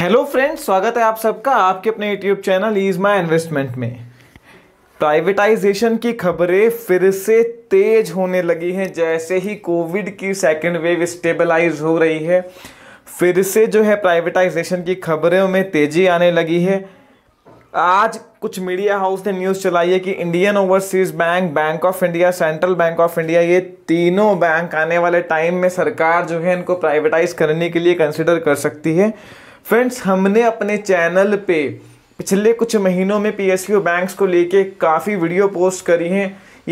hello friends स्वागत है आप सबका आपके अपने YouTube channel is my investment में प्राइवेटाइजेशन की खबरें फिर से तेज होने लगी हैं जैसे ही कोविड की सेकेंड वेव स्टेबलाइज हो रही है फिर से जो है प्राइवेटाइजेशन की खबरों में तेजी आने लगी है आज कुछ मीडिया हाउस ने न्यूज़ चलाई है कि Indian Overseas Bank Bank of India Central Bank of India ये तीनों बैंक आने वाले टाइम में सरकार जो है इनको प्राइवेटाइज करने के लिए कंसिडर कर सकती है फ्रेंड्स हमने अपने चैनल पे पिछले कुछ महीनों में पी एस यू बैंक्स को लेके काफ़ी वीडियो पोस्ट करी हैं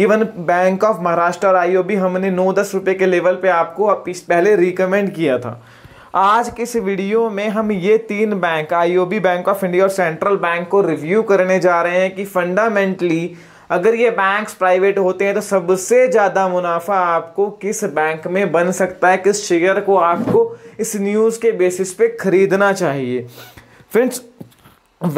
इवन बैंक ऑफ महाराष्ट्र और आई भी हमने नौ दस रुपये के लेवल पे आपको पहले रिकमेंड किया था आज के इस वीडियो में हम ये तीन bank IOB Bank of India और सेंट्रल बैंक को रिव्यू करने जा रहे हैं कि फंडामेंटली अगर ये बैंक्स प्राइवेट होते हैं तो सबसे ज़्यादा मुनाफा आपको किस बैंक में बन सकता है किस शेयर को आपको इस न्यूज़ के बेसिस पे ख़रीदना चाहिए फ्रेंड्स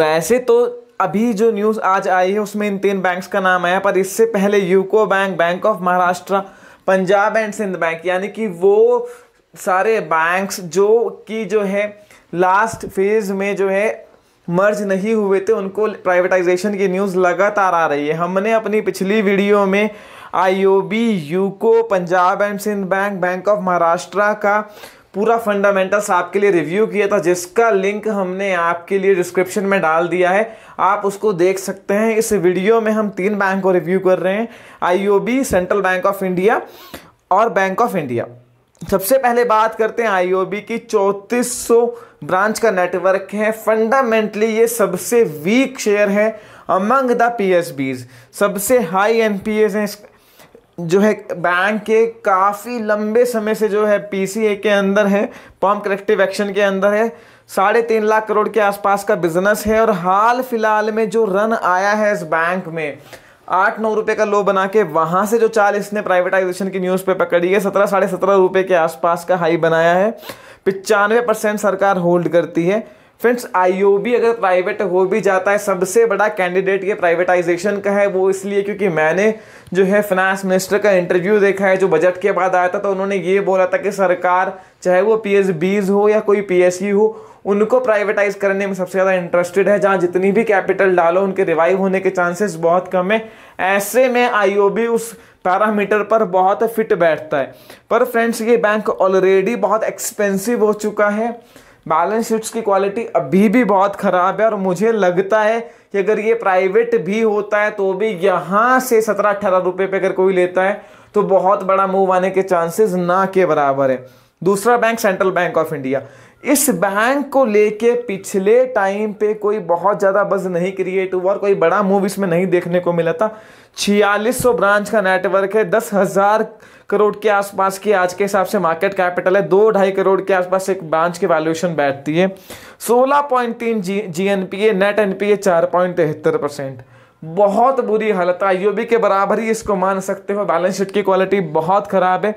वैसे तो अभी जो न्यूज़ आज आई है उसमें इन तीन बैंक्स का नाम आया पर इससे पहले UCO Bank Bank of Maharashtra Punjab and Sindh Bank यानी कि वो सारे बैंक्स जो कि जो है लास्ट फेज में जो है मर्ज नहीं हुए थे उनको प्राइवेटाइजेशन की न्यूज़ लगातार आ रही है हमने अपनी पिछली वीडियो में IOB UCO Punjab and Sindh Bank Bank of Maharashtra का पूरा फंडामेंटल्स आपके लिए रिव्यू किया था जिसका लिंक हमने आपके लिए डिस्क्रिप्शन में डाल दिया है आप उसको देख सकते हैं इस वीडियो में हम तीन बैंक को रिव्यू कर रहे हैं IOB Central Bank of India और बैंक ऑफ इंडिया सबसे पहले बात करते हैं आईओबी की चौंतीस ब्रांच का नेटवर्क है फंडामेंटली ये सबसे वीक शेयर है अमंग द पी सबसे हाई एनपीएस हैं जो है बैंक के काफ़ी लंबे समय से जो है पी के अंदर है पॉम करेक्टिव एक्शन के अंदर है साढ़े तीन लाख करोड़ के आसपास का बिजनेस है और हाल फिलहाल में जो रन आया है इस बैंक में आठ नौ रुपये का लो बना के वहाँ से जो चाल इसने प्राइवेटाइजेशन की न्यूज़ पे पकड़ी है सत्रह साढ़े सत्रह रुपये के आसपास का हाई बनाया है पचानवे परसेंट सरकार होल्ड करती है फ्रेंड्स आईओबी अगर प्राइवेट हो भी जाता है सबसे बड़ा कैंडिडेट ये प्राइवेटाइजेशन का है वो इसलिए क्योंकि मैंने जो है फाइनेंस मिनिस्टर का इंटरव्यू देखा है जो बजट के बाद आया था तो उन्होंने ये बोला था कि सरकार चाहे वो पी हो या कोई पी हो उनको प्राइवेटाइज करने में सबसे ज़्यादा इंटरेस्टेड है जहाँ जितनी भी कैपिटल डालो उनके रिवाइव होने के चांसेस बहुत कम है ऐसे में आईओबी उस पैरामीटर पर बहुत फिट बैठता है पर फ्रेंड्स ये बैंक ऑलरेडी बहुत एक्सपेंसिव हो चुका है बैलेंस शीट्स की क्वालिटी अभी भी बहुत ख़राब है और मुझे लगता है कि अगर ये प्राइवेट भी होता है तो भी यहाँ से सत्रह अठारह रुपये पे अगर कोई लेता है तो बहुत बड़ा मूव आने के चांसेस ना के बराबर है दूसरा bank Central Bank of India इस बैंक को लेके पिछले टाइम पे कोई बहुत ज़्यादा बज नहीं क्रिएट हुआ और कोई बड़ा मूव इसमें नहीं देखने को मिला था छियालीस सौ ब्रांच का नेटवर्क है दस हज़ार करोड़ के आसपास की आज के हिसाब से मार्केट कैपिटल है दो ढाई करोड़ के आसपास एक ब्रांच की वैल्यूएशन बैठती है सोलह पॉइंट तीन G G N P A net N P A चार पॉइंट परसेंट बहुत बुरी हालत आईओबी के बराबर ही इसको मान सकते हो बैलेंस शीट की क्वालिटी बहुत ख़राब है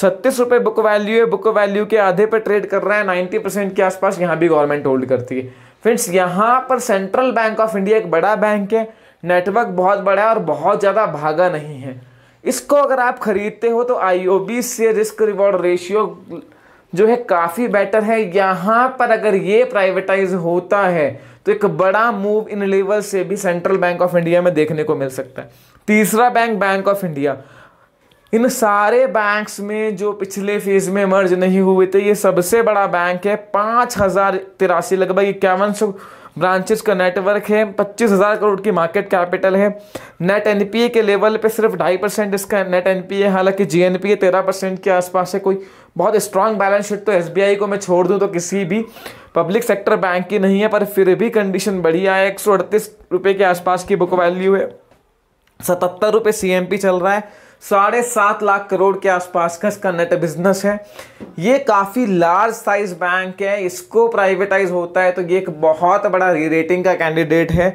छत्तीस रुपए बुक वैल्यू है बुक वैल्यू के आधे पे ट्रेड कर रहा है नाइन्टी परसेंट के आसपास यहाँ भी गवर्नमेंट होल्ड करती है फ्रेंड्स यहाँ पर सेंट्रल बैंक ऑफ इंडिया एक बड़ा बैंक है नेटवर्क बहुत बड़ा है और बहुत ज़्यादा भागा नहीं है इसको अगर आप खरीदते हो तो आई से रिस्क रिवॉर्ड रेशियो जो है काफ़ी बेटर है यहाँ पर अगर ये प्राइवेटाइज होता है तो एक बड़ा मूव इन लेवल से भी सेंट्रल बैंक ऑफ इंडिया में देखने को मिल सकता है तीसरा बैंक बैंक ऑफ इंडिया इन सारे बैंक्स में जो पिछले फेज में मर्ज नहीं हुए थे ये सबसे बड़ा बैंक है पाँच हज़ार तिरासी लगभग इक्यावन सौ ब्रांचेस का नेटवर्क है पच्चीस हज़ार करोड़ की मार्केट कैपिटल है नेट एनपीए के लेवल पे सिर्फ ढाई परसेंट इसका नेट एनपीए हालांकि जीएनपीए तेरह परसेंट के आसपास है कोई बहुत स्ट्रांग बैलेंस शीट तो एसबीआई को मैं छोड़ दूं तो किसी भी पब्लिक सेक्टर बैंक की नहीं है पर फिर भी कंडीशन बढ़िया है एक सौ अड़तीस रुपये के आसपास की बुक वैल्यू है सतहत्तर रुपये सी चल रहा है साढ़े सात लाख करोड़ के आसपास का इसका नेट बिजनेस है ये काफ़ी लार्ज साइज बैंक है इसको प्राइवेटाइज होता है तो ये एक बहुत बड़ा री रेटिंग का कैंडिडेट है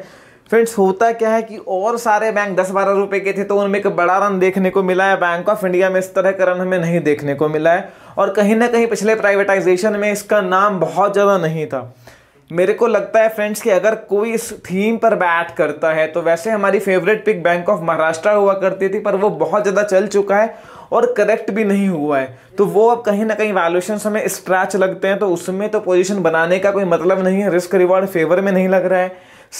फ्रेंड्स होता क्या है कि और सारे बैंक दस बारह रुपए के थे तो उनमें एक बड़ा रन देखने को मिला है बैंक ऑफ इंडिया में इस तरह का रन हमें नहीं देखने को मिला है और कहीं ना कहीं पिछले प्राइवेटाइजेशन में इसका नाम बहुत ज़्यादा नहीं था मेरे को लगता है फ्रेंड्स कि अगर कोई इस थीम पर बैट करता है तो वैसे हमारी favourite pick Bank of Maharashtra हुआ करती थी पर वो बहुत ज़्यादा चल चुका है और करेक्ट भी नहीं हुआ है तो वो अब कहीं ना कहीं वैल्यूशन हमें स्क्रैच लगते हैं तो उसमें तो पोजीशन बनाने का कोई मतलब नहीं है रिस्क रिवॉर्ड फेवर में नहीं लग रहा है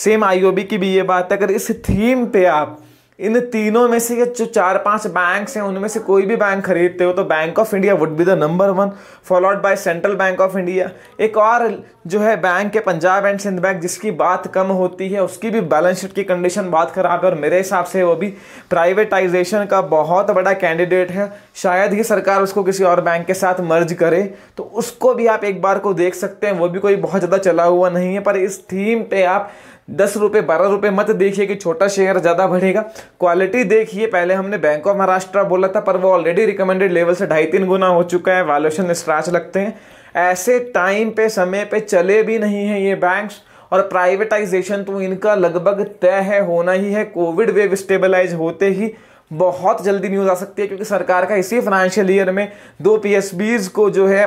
सेम आईओबी की भी ये बात है अगर इस थीम पे आप इन तीनों में से जो चार पांच बैंक्स हैं उनमें से कोई भी बैंक खरीदते हो तो Bank of India would be the number one followed by Central Bank of India एक और जो है बैंक है पंजाब एंड सिंध बैंक जिसकी बात कम होती है उसकी भी बैलेंस शीट की कंडीशन बहुत ख़राब है और मेरे हिसाब से वो भी प्राइवेटाइजेशन का बहुत बड़ा कैंडिडेट है शायद ही सरकार उसको किसी और बैंक के साथ मर्ज करे तो उसको भी आप एक बार को देख सकते हैं वो भी कोई बहुत ज़्यादा चला हुआ नहीं है पर इस थीम पर आप दस रुपये बारह रुपये मत देखिए कि छोटा शेयर ज़्यादा बढ़ेगा क्वालिटी देखिए पहले हमने बैंक ऑफ महाराष्ट्र बोला था पर वो ऑलरेडी रिकमेंडेड लेवल से ढाई तीन गुना हो चुका है वैल्यूशन स्क्रैच लगते हैं ऐसे टाइम पे समय पे चले भी नहीं है ये बैंक्स और प्राइवेटाइजेशन तो इनका लगभग तय है होना ही है कोविड वेव स्टेबलाइज होते ही बहुत जल्दी न्यूज़ आ सकती है क्योंकि सरकार का इसी फाइनेंशियल ईयर में दो पी को जो है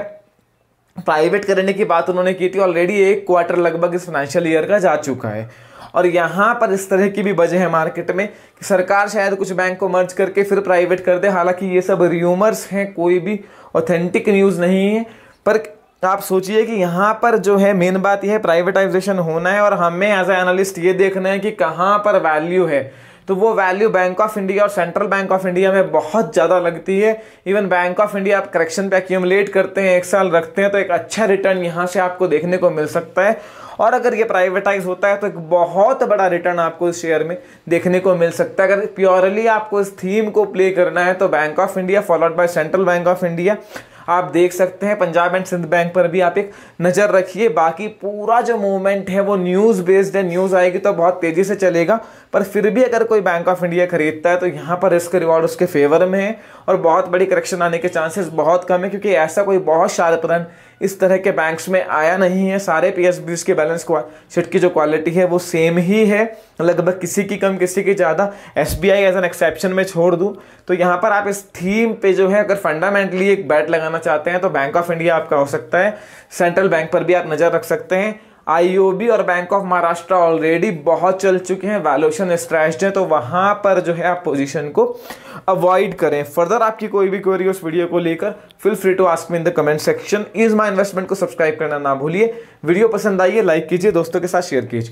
प्राइवेट करने की बात उन्होंने की थी ऑलरेडी एक क्वार्टर लगभग इस फाइनेंशियल ईयर का जा चुका है और यहाँ पर इस तरह की भी वजह है मार्केट में कि सरकार शायद कुछ बैंक को मर्ज करके फिर प्राइवेट कर दे हालांकि ये सब र्यूमर्स हैं कोई भी ऑथेंटिक न्यूज़ नहीं है पर आप सोचिए कि यहाँ पर जो है मेन बात यह है प्राइवेटाइजेशन होना है और हमें एज ए एनालिस्ट ये देखना है कि कहाँ पर वैल्यू है तो वो वैल्यू बैंक ऑफ इंडिया और सेंट्रल बैंक ऑफ इंडिया में बहुत ज़्यादा लगती है इवन बैंक ऑफ इंडिया आप करेक्शन पे एक्यूमलेट करते हैं एक साल रखते हैं तो एक अच्छा रिटर्न यहाँ से आपको देखने को मिल सकता है और अगर ये प्राइवेटाइज होता है तो एक बहुत बड़ा रिटर्न आपको इस शेयर में देखने को मिल सकता है अगर प्योरली आपको इस थीम को प्ले करना है तो Bank of India followed by Central Bank of India आप देख सकते हैं पंजाब एंड सिंध बैंक पर भी आप एक नज़र रखिए बाकी पूरा जो मूवमेंट है वो न्यूज़ बेस्ड है न्यूज़ आएगी तो बहुत तेज़ी से चलेगा पर फिर भी अगर कोई बैंक ऑफ इंडिया खरीदता है तो यहाँ पर रिस्क रिवॉर्ड उसके फेवर में है और बहुत बड़ी करेक्शन आने के चांसेस बहुत कम है क्योंकि ऐसा कोई बहुत शार्प रन इस तरह के बैंक्स में आया नहीं है सारे पी एस के बैलेंस शीट की जो क्वालिटी है वो सेम ही है लगभग किसी की कम किसी की ज़्यादा S B I as an exception में छोड़ दूँ तो यहाँ पर आप इस थीम पे जो है अगर फंडामेंटली एक बैट लगाना चाहते हैं तो बैंक ऑफ इंडिया आपका हो सकता है सेंट्रल बैंक पर भी आप नज़र रख सकते हैं आईओबी और बैंक ऑफ महाराष्ट्र ऑलरेडी बहुत चल चुके हैं वैल्यूशन स्ट्रैच है तो वहाँ पर जो है आप पोजीशन को अवॉइड करें फर्दर आपकी कोई भी क्वेरी उस वीडियो को लेकर feel free to ask me in the comment section is my investment को सब्सक्राइब करना ना भूलिए वीडियो पसंद आइए लाइक कीजिए दोस्तों के साथ शेयर कीजिए